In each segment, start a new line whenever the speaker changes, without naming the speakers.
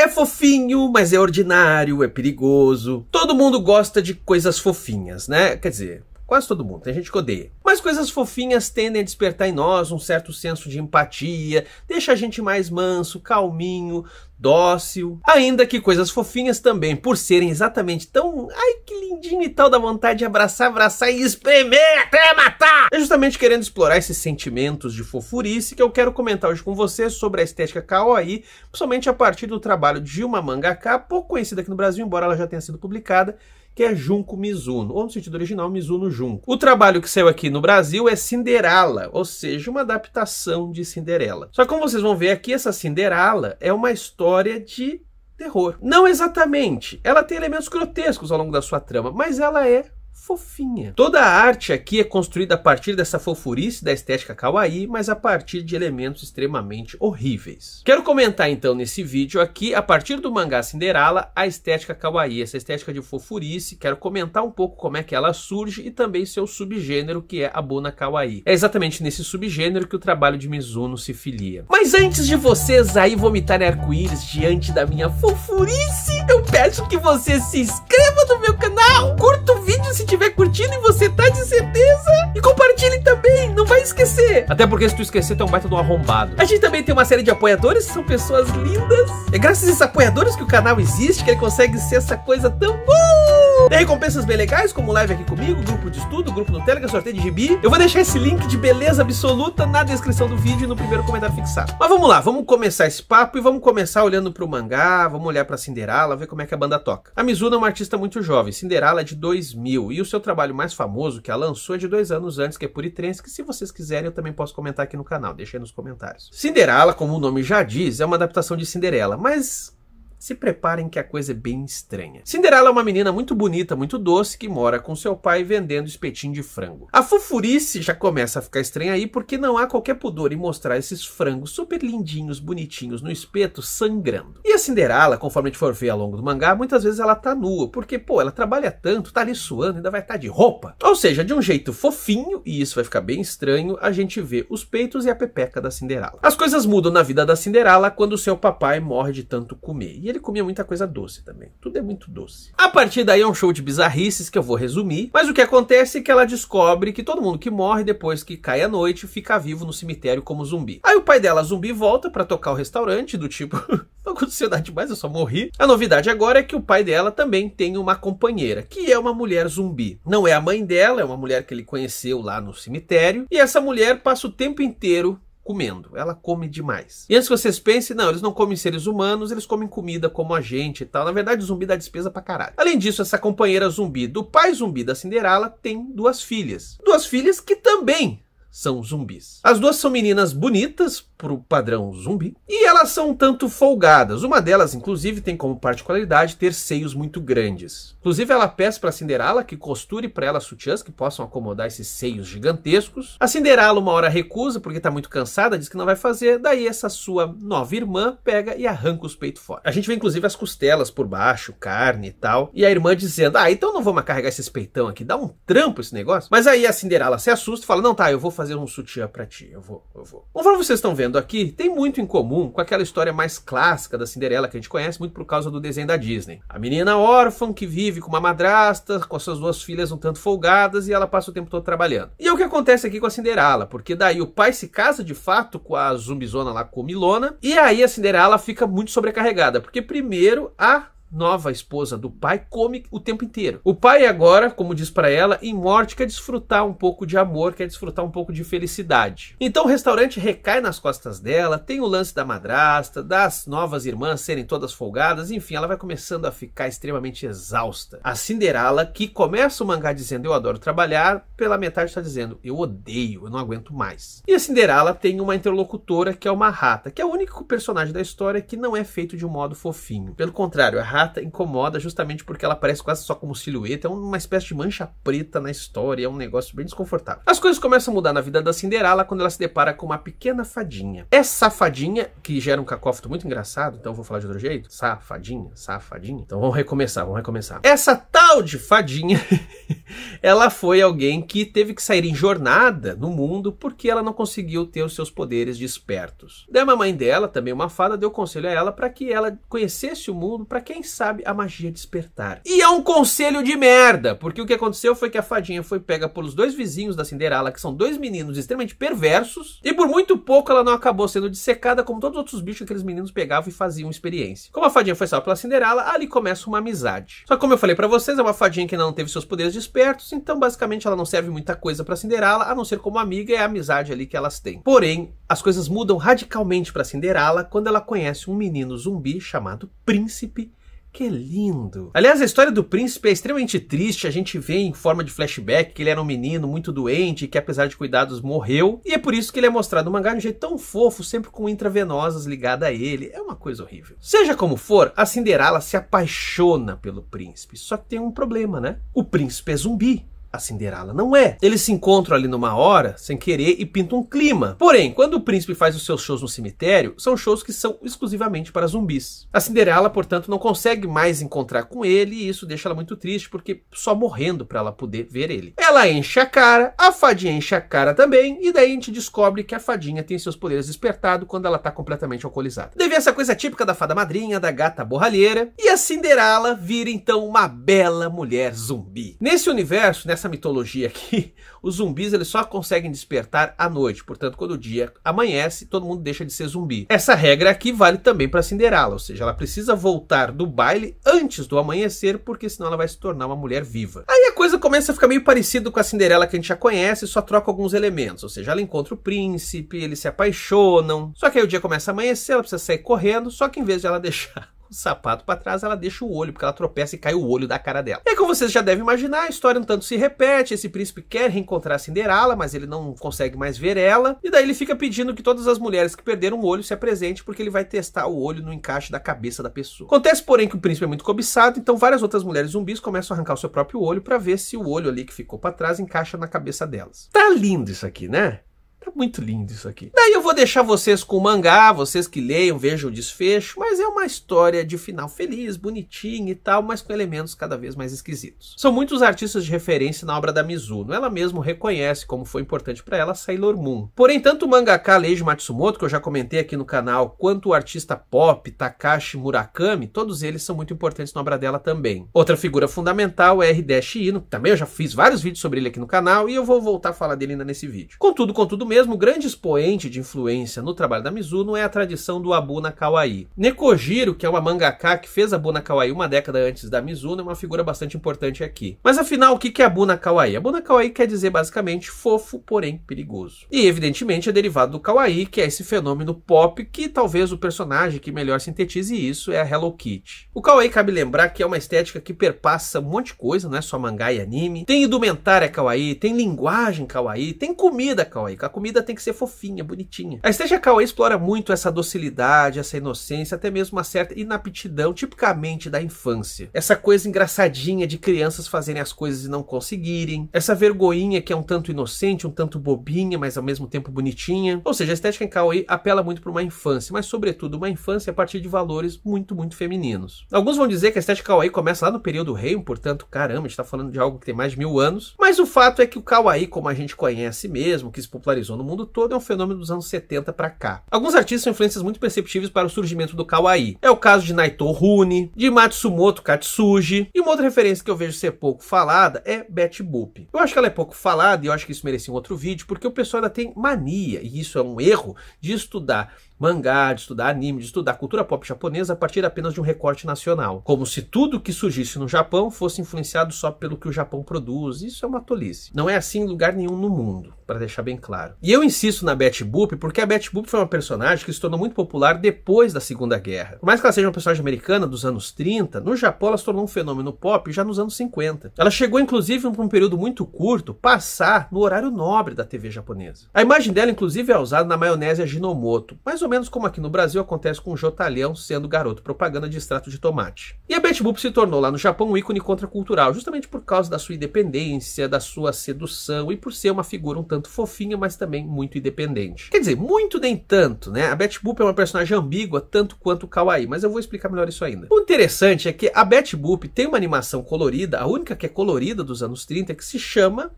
É fofinho, mas é ordinário, é perigoso. Todo mundo gosta de coisas fofinhas, né? Quer dizer, quase todo mundo. Tem gente que odeia. Mas coisas fofinhas tendem a despertar em nós um certo senso de empatia, deixa a gente mais manso, calminho, dócil. Ainda que coisas fofinhas também, por serem exatamente tão. Ai, que lindinho e tal, da vontade de abraçar, abraçar e espremer até matar! É justamente querendo explorar esses sentimentos de fofurice que eu quero comentar hoje com você sobre a estética kawaii, principalmente a partir do trabalho de uma mangaka pouco conhecida aqui no Brasil, embora ela já tenha sido publicada, que é Junko Mizuno, ou no sentido original, Mizuno Junko. O trabalho que saiu aqui no no Brasil é Cinderela, ou seja, uma adaptação de Cinderela. Só que como vocês vão ver aqui, essa Cinderela é uma história de terror. Não exatamente. Ela tem elementos grotescos ao longo da sua trama, mas ela é fofinha. Toda a arte aqui é construída a partir dessa fofurice da estética kawaii, mas a partir de elementos extremamente horríveis. Quero comentar então nesse vídeo aqui, a partir do mangá Cinderala, a estética kawaii, essa estética de fofurice, quero comentar um pouco como é que ela surge e também seu subgênero que é a Bona Kawaii. É exatamente nesse subgênero que o trabalho de Mizuno se filia. Mas antes de vocês aí vomitarem arco-íris diante da minha fofurice, eu peço que você se inscreva no meu canal, curta o vídeo, se tiver curtindo e você tá de certeza. E compartilhe também, não vai esquecer. Até porque se tu esquecer, tu é um baita do arrombado. A gente também tem uma série de apoiadores, são pessoas lindas. É graças a esses apoiadores que o canal existe, que ele consegue ser essa coisa tão boa. Tem recompensas bem legais, como live aqui comigo, grupo de estudo, grupo no Telegram, é sorteio de gibi. Eu vou deixar esse link de beleza absoluta na descrição do vídeo e no primeiro comentário fixado. Mas vamos lá, vamos começar esse papo e vamos começar olhando pro mangá, vamos olhar pra Cinderela, ver como é que a banda toca. A Mizuno é uma artista muito jovem, Cinderela é de 2000, e o seu trabalho mais famoso que ela lançou é de dois anos antes, que é Puritrense, que se vocês quiserem eu também posso comentar aqui no canal, deixa aí nos comentários. Cinderela, como o nome já diz, é uma adaptação de Cinderela, mas se preparem que a coisa é bem estranha. Cinderela é uma menina muito bonita, muito doce, que mora com seu pai vendendo espetinho de frango. A fofurice já começa a ficar estranha aí porque não há qualquer pudor em mostrar esses frangos super lindinhos, bonitinhos no espeto, sangrando. E a Cinderela, conforme a gente for ver ao longo do mangá, muitas vezes ela tá nua, porque, pô, ela trabalha tanto, tá ali suando, ainda vai estar tá de roupa. Ou seja, de um jeito fofinho, e isso vai ficar bem estranho, a gente vê os peitos e a pepeca da Cinderela. As coisas mudam na vida da Cinderela quando seu papai morre de tanto comer. E ele comia muita coisa doce também. Tudo é muito doce. A partir daí é um show de bizarrices que eu vou resumir. Mas o que acontece é que ela descobre que todo mundo que morre depois que cai a noite fica vivo no cemitério como zumbi. Aí o pai dela, zumbi, volta para tocar o restaurante, do tipo, não aconteceu nada demais, eu só morri. A novidade agora é que o pai dela também tem uma companheira, que é uma mulher zumbi. Não é a mãe dela, é uma mulher que ele conheceu lá no cemitério. E essa mulher passa o tempo inteiro comendo. Ela come demais. E antes que vocês pensem, não, eles não comem seres humanos, eles comem comida como a gente e tal. Na verdade, zumbi dá despesa pra caralho. Além disso, essa companheira zumbi do pai zumbi da Cinderela tem duas filhas. Duas filhas que também são zumbis. As duas são meninas bonitas pro padrão zumbi e elas são um tanto folgadas. Uma delas, inclusive, tem como particularidade ter seios muito grandes. Inclusive, ela pede para Cinderela que costure para ela sutiãs que possam acomodar esses seios gigantescos. A Cinderela uma hora recusa porque tá muito cansada, diz que não vai fazer. Daí essa sua nova irmã pega e arranca os peitos fora. A gente vê inclusive as costelas por baixo, carne e tal. E a irmã dizendo: "Ah, então não vou mais carregar esses peitão aqui, dá um trampo esse negócio". Mas aí a Cinderela se assusta e fala: "Não, tá, eu vou fazer um sutiã para ti, eu vou, eu vou. Conforme vocês estão vendo aqui, tem muito em comum com aquela história mais clássica da Cinderela que a gente conhece muito por causa do desenho da Disney. A menina órfã que vive com uma madrasta, com as suas duas filhas um tanto folgadas e ela passa o tempo todo trabalhando. E é o que acontece aqui com a Cinderela, porque daí o pai se casa de fato com a zumbizona lá, com Milona, e aí a Cinderela fica muito sobrecarregada, porque primeiro a nova esposa do pai come o tempo inteiro. O pai agora, como diz para ela, em morte quer desfrutar um pouco de amor, quer desfrutar um pouco de felicidade. Então o restaurante recai nas costas dela, tem o lance da madrasta, das novas irmãs serem todas folgadas, enfim, ela vai começando a ficar extremamente exausta. A Cinderela, que começa o mangá dizendo eu adoro trabalhar, pela metade está dizendo eu odeio, eu não aguento mais. E a Cinderela tem uma interlocutora que é uma rata, que é o único personagem da história que não é feito de um modo fofinho. Pelo contrário, a rata rata incomoda justamente porque ela aparece quase só como silhueta, é uma espécie de mancha preta na história, é um negócio bem desconfortável. As coisas começam a mudar na vida da Cinderela quando ela se depara com uma pequena fadinha. Essa fadinha, que gera um cacófito muito engraçado, então vou falar de outro jeito, safadinha, safadinha. Então vamos recomeçar, vamos recomeçar. Essa tal de fadinha ela foi alguém que teve que sair em jornada no mundo porque ela não conseguiu ter os seus poderes despertos. Daí a mamãe dela, também uma fada, deu conselho a ela para que ela conhecesse o mundo, para quem sabe a magia despertar. E é um conselho de merda, porque o que aconteceu foi que a fadinha foi pega pelos dois vizinhos da Cinderela, que são dois meninos extremamente perversos, e por muito pouco ela não acabou sendo dissecada como todos os outros bichos que aqueles meninos pegavam e faziam experiência. Como a fadinha foi salva pela Cinderela, ali começa uma amizade. Só que como eu falei para vocês, é uma fadinha que não teve seus poderes despertos, então basicamente ela não serve muita coisa para Cinderela, a não ser como amiga e a amizade ali que elas têm. Porém, as coisas mudam radicalmente para Cinderela quando ela conhece um menino zumbi chamado Príncipe que lindo! Aliás, a história do príncipe é extremamente triste. A gente vê em forma de flashback que ele era um menino muito doente, que apesar de cuidados morreu. E é por isso que ele é mostrado no mangá de um jeito tão fofo, sempre com intravenosas ligada a ele. É uma coisa horrível. Seja como for, a Cinderela se apaixona pelo príncipe. Só que tem um problema, né? O príncipe é zumbi a Cinderela não é. Eles se encontram ali numa hora, sem querer, e pintam um clima. Porém, quando o príncipe faz os seus shows no cemitério, são shows que são exclusivamente para zumbis. A Cinderela, portanto, não consegue mais encontrar com ele, e isso deixa ela muito triste, porque só morrendo para ela poder ver ele. Ela enche a cara, a fadinha enche a cara também, e daí a gente descobre que a fadinha tem seus poderes despertados quando ela está completamente alcoolizada. Deve essa coisa típica da fada madrinha, da gata borralheira, e a Cinderela vira então uma bela mulher zumbi. Nesse universo, nessa nessa mitologia aqui, os zumbis eles só conseguem despertar à noite. Portanto, quando o dia amanhece, todo mundo deixa de ser zumbi. Essa regra aqui vale também para Cinderela, ou seja, ela precisa voltar do baile antes do amanhecer, porque senão ela vai se tornar uma mulher viva. Aí a coisa começa a ficar meio parecido com a Cinderela que a gente já conhece, só troca alguns elementos. Ou seja, ela encontra o príncipe, eles se apaixonam. Só que aí o dia começa a amanhecer, ela precisa sair correndo, só que em vez de ela deixar o sapato para trás, ela deixa o olho, porque ela tropeça e cai o olho da cara dela. E como vocês já devem imaginar, a história um tanto se repete, esse príncipe quer reencontrar Cinderela, mas ele não consegue mais ver ela, e daí ele fica pedindo que todas as mulheres que perderam o olho se apresentem, porque ele vai testar o olho no encaixe da cabeça da pessoa. Acontece, porém, que o príncipe é muito cobiçado, então várias outras mulheres zumbis começam a arrancar o seu próprio olho para ver se o olho ali que ficou para trás encaixa na cabeça delas. Tá lindo isso aqui, né? Tá muito lindo isso aqui. Daí eu vou deixar vocês com o mangá, vocês que leiam, vejam o desfecho, mas é uma história de final feliz, bonitinha e tal, mas com elementos cada vez mais esquisitos. São muitos artistas de referência na obra da Mizuno. Ela mesma reconhece como foi importante para ela Sailor Moon. Porém, tanto o mangaka Leiji Matsumoto, que eu já comentei aqui no canal, quanto o artista pop Takashi Murakami, todos eles são muito importantes na obra dela também. Outra figura fundamental é R. Ino, também eu já fiz vários vídeos sobre ele aqui no canal e eu vou voltar a falar dele ainda nesse vídeo. Contudo, contudo mesmo, grande expoente de influência no trabalho da Mizuno é a tradição do Abuna Kawaii. Nekojiro, que é uma mangaka que fez Abuna Kawaii uma década antes da Mizuno, é uma figura bastante importante aqui. Mas afinal, o que é Abuna Kawaii? Abuna Kawaii quer dizer basicamente fofo, porém perigoso. E evidentemente é derivado do Kawaii, que é esse fenômeno pop que talvez o personagem que melhor sintetize isso é a Hello Kitty. O Kawaii cabe lembrar que é uma estética que perpassa um monte de coisa, não é só mangá e anime. Tem indumentária Kawaii, tem linguagem Kawaii, tem comida Kawaii. A comida tem que ser fofinha, bonitinha. A Esteja Cauê explora muito essa docilidade, essa inocência, até mesmo uma certa inaptidão tipicamente da infância. Essa coisa engraçadinha de crianças fazerem as coisas e não conseguirem. Essa vergonhinha que é um tanto inocente, um tanto bobinha, mas ao mesmo tempo bonitinha. Ou seja, a estética em Cauê apela muito para uma infância, mas sobretudo uma infância a partir de valores muito, muito femininos. Alguns vão dizer que a estética Kawaii começa lá no período rei, portanto, caramba, a gente está falando de algo que tem mais de mil anos. Mas o fato é que o Kawaii, como a gente conhece mesmo, que se popularizou popularizou no mundo todo é um fenômeno dos anos 70 para cá. Alguns artistas são influências muito perceptíveis para o surgimento do kawaii. É o caso de Naito Hune, de Matsumoto Katsuji, e uma outra referência que eu vejo ser pouco falada é Betty Boop. Eu acho que ela é pouco falada e eu acho que isso merecia um outro vídeo, porque o pessoal ainda tem mania, e isso é um erro, de estudar mangá, de estudar anime, de estudar cultura pop japonesa a partir apenas de um recorte nacional. Como se tudo que surgisse no Japão fosse influenciado só pelo que o Japão produz. Isso é uma tolice. Não é assim em lugar nenhum no mundo, para deixar bem claro. E eu insisto na Betty Boop porque a Betty Boop foi uma personagem que se tornou muito popular depois da Segunda Guerra. Por mais que ela seja uma personagem americana dos anos 30, no Japão ela se tornou um fenômeno pop já nos anos 50. Ela chegou inclusive por um período muito curto passar no horário nobre da TV japonesa. A imagem dela inclusive é usada na maionese Ginomoto. mais ou menos como aqui no Brasil acontece com o Jotalhão sendo garoto propaganda de extrato de tomate. E a Boop se tornou lá no Japão um ícone contracultural, justamente por causa da sua independência, da sua sedução e por ser uma figura um tanto fofinha, mas também muito independente. Quer dizer, muito nem tanto, né? A Boop é uma personagem ambígua tanto quanto o Kawaii, mas eu vou explicar melhor isso ainda. O interessante é que a Boop tem uma animação colorida, a única que é colorida dos anos 30, que se chama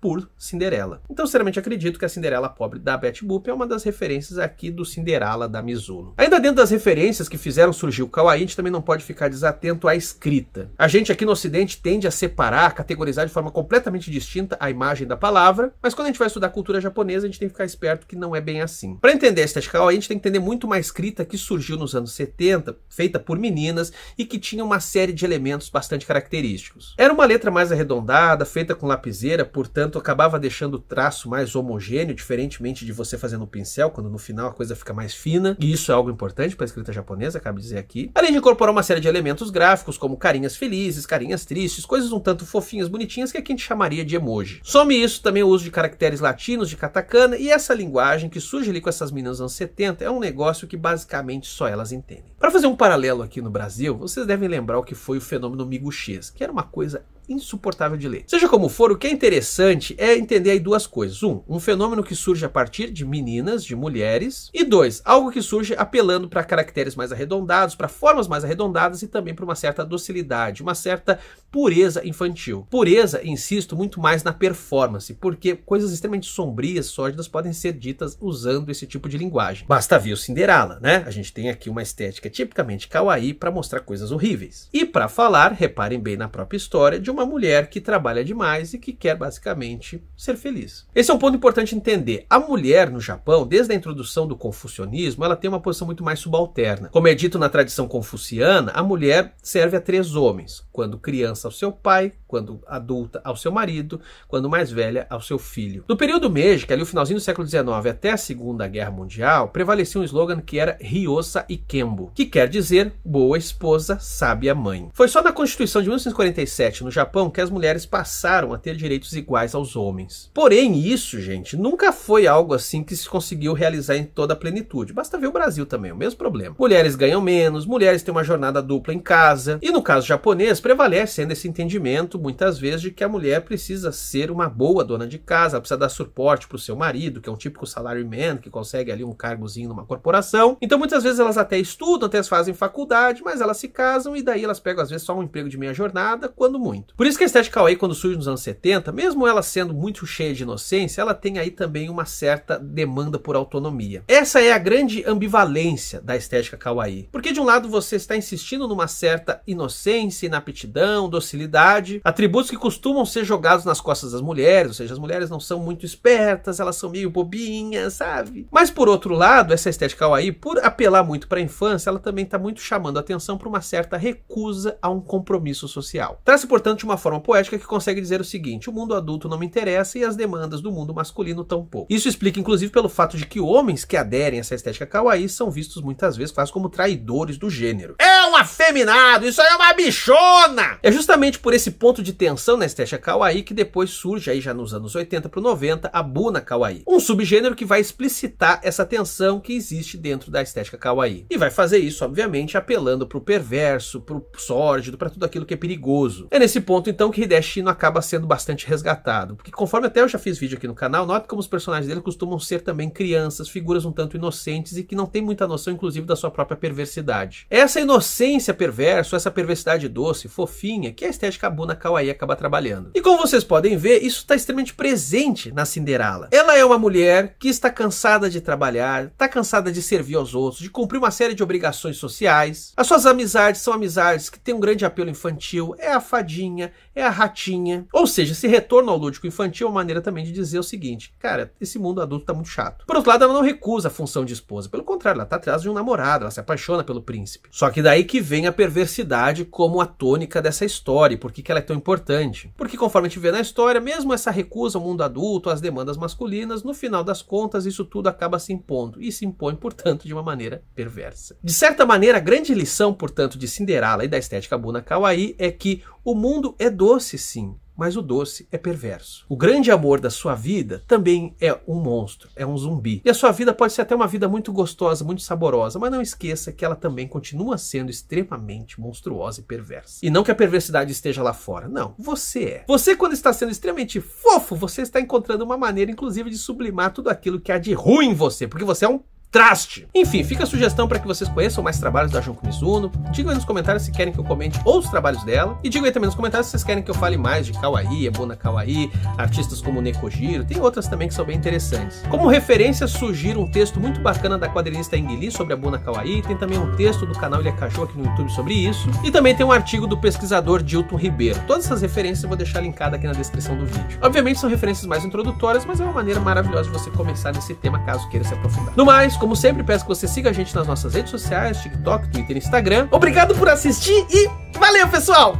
por Cinderela. Então, sinceramente, acredito que a Cinderela pobre da Betty Boop é uma das referências aqui do Cinderela da Mizuno. Ainda dentro das referências que fizeram surgir o kawaii, a gente também não pode ficar desatento à escrita. A gente aqui no ocidente tende a separar, categorizar de forma completamente distinta a imagem da palavra, mas quando a gente vai estudar cultura japonesa, a gente tem que ficar esperto que não é bem assim. Para entender a estética kawaii, a gente tem que entender muito uma escrita que surgiu nos anos 70, feita por meninas e que tinha uma série de elementos bastante característicos. Era uma letra mais arredondada, feita com lapiseira, portanto portanto acabava deixando o traço mais homogêneo, diferentemente de você fazendo um pincel, quando no final a coisa fica mais fina, e isso é algo importante para a escrita japonesa, cabe dizer aqui. Além de incorporar uma série de elementos gráficos, como carinhas felizes, carinhas tristes, coisas um tanto fofinhas, bonitinhas, que aqui a gente chamaria de emoji. Some isso também o uso de caracteres latinos, de katakana, e essa linguagem que surge ali com essas meninas anos 70 é um negócio que basicamente só elas entendem. Para fazer um paralelo aqui no Brasil, vocês devem lembrar o que foi o fenômeno miguxês, que era uma coisa insuportável de ler. Seja como for, o que é interessante é entender aí duas coisas. Um, um fenômeno que surge a partir de meninas, de mulheres. E dois, algo que surge apelando para caracteres mais arredondados, para formas mais arredondadas e também para uma certa docilidade, uma certa pureza infantil. Pureza, insisto, muito mais na performance, porque coisas extremamente sombrias, sórdidas, podem ser ditas usando esse tipo de linguagem. Basta ver o Cinderela, né? A gente tem aqui uma estética tipicamente kawaii para mostrar coisas horríveis. E para falar, reparem bem na própria história, de uma uma mulher que trabalha demais e que quer basicamente ser feliz. Esse é um ponto importante entender. A mulher no Japão, desde a introdução do confucionismo, ela tem uma posição muito mais subalterna. Como é dito na tradição confuciana, a mulher serve a três homens: quando criança ao seu pai, quando adulta ao seu marido, quando mais velha ao seu filho. No período Meiji, que ali o finalzinho do século XIX até a Segunda Guerra Mundial, prevalecia um slogan que era Ryosa Ikembo, que quer dizer boa esposa, sábia mãe. Foi só na Constituição de 1947 no Japão Japão que as mulheres passaram a ter direitos iguais aos homens. Porém, isso, gente, nunca foi algo assim que se conseguiu realizar em toda a plenitude. Basta ver o Brasil também, é o mesmo problema. Mulheres ganham menos, mulheres têm uma jornada dupla em casa, e no caso japonês, prevalece ainda esse entendimento, muitas vezes, de que a mulher precisa ser uma boa dona de casa, ela precisa dar suporte para o seu marido, que é um típico salaryman, que consegue ali um cargozinho numa corporação. Então, muitas vezes elas até estudam, até fazem faculdade, mas elas se casam e daí elas pegam, às vezes, só um emprego de meia jornada, quando muito. Por isso que a estética kawaii, quando surge nos anos 70, mesmo ela sendo muito cheia de inocência, ela tem aí também uma certa demanda por autonomia. Essa é a grande ambivalência da estética kawaii. Porque de um lado você está insistindo numa certa inocência, inaptidão, docilidade, atributos que costumam ser jogados nas costas das mulheres, ou seja, as mulheres não são muito espertas, elas são meio bobinhas, sabe? Mas por outro lado, essa estética kawaii, por apelar muito para a infância, ela também está muito chamando a atenção para uma certa recusa a um compromisso social. Traz-se, portanto, uma forma poética que consegue dizer o seguinte: o mundo adulto não me interessa e as demandas do mundo masculino tão pouco. Isso explica, inclusive, pelo fato de que homens que aderem a essa estética kawaii são vistos muitas vezes quase como traidores do gênero. É um afeminado, isso aí é uma bichona! É justamente por esse ponto de tensão na estética kawaii que depois surge, aí já nos anos 80 para 90, a Buna Kawaii, um subgênero que vai explicitar essa tensão que existe dentro da estética kawaii. E vai fazer isso, obviamente, apelando para o perverso, para o sórdido, para tudo aquilo que é perigoso. É nesse ponto, então, que Hideshi Shino acaba sendo bastante resgatado. Porque conforme até eu já fiz vídeo aqui no canal, note como os personagens dele costumam ser também crianças, figuras um tanto inocentes e que não têm muita noção, inclusive, da sua própria perversidade. Essa inocência perversa, essa perversidade doce, fofinha, que a estética Buna Kawaii acaba trabalhando. E como vocês podem ver, isso está extremamente presente na Cinderela. Ela é uma mulher que está cansada de trabalhar, está cansada de servir aos outros, de cumprir uma série de obrigações sociais. As suas amizades são amizades que têm um grande apelo infantil, é a fadinha, Yeah. é a ratinha. Ou seja, esse retorno ao lúdico infantil é uma maneira também de dizer o seguinte: cara, esse mundo adulto tá muito chato. Por outro lado, ela não recusa a função de esposa. Pelo contrário, ela tá atrás de um namorado, ela se apaixona pelo príncipe. Só que daí que vem a perversidade como a tônica dessa história e por que, que ela é tão importante. Porque conforme a gente vê na história, mesmo essa recusa ao mundo adulto, às demandas masculinas, no final das contas, isso tudo acaba se impondo. E se impõe, portanto, de uma maneira perversa. De certa maneira, a grande lição, portanto, de Cinderela e da estética Buna Kawaii é que o mundo é doido doce, sim, mas o doce é perverso. O grande amor da sua vida também é um monstro, é um zumbi. E a sua vida pode ser até uma vida muito gostosa, muito saborosa, mas não esqueça que ela também continua sendo extremamente monstruosa e perversa. E não que a perversidade esteja lá fora, não. Você é. Você, quando está sendo extremamente fofo, você está encontrando uma maneira, inclusive, de sublimar tudo aquilo que há de ruim em você, porque você é um traste. Enfim, fica a sugestão para que vocês conheçam mais trabalhos da Junko Mizuno. Digam aí nos comentários se querem que eu comente outros trabalhos dela. E digam aí também nos comentários se vocês querem que eu fale mais de Kawaii, Ebona Kawaii, artistas como Nekojiro, tem outras também que são bem interessantes. Como referência, surgiu um texto muito bacana da quadrinista Engeli sobre a Bona Kawaii, tem também um texto do canal Ilha Cachorro aqui no YouTube sobre isso, e também tem um artigo do pesquisador Dilton Ribeiro. Todas essas referências eu vou deixar linkada aqui na descrição do vídeo. Obviamente são referências mais introdutórias, mas é uma maneira maravilhosa de você começar nesse tema caso queira se aprofundar. No mais, como sempre, peço que você siga a gente nas nossas redes sociais, TikTok, Twitter, Instagram. Obrigado por assistir e valeu, pessoal!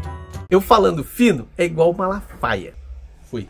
Eu falando fino é igual uma lafaia. Fui.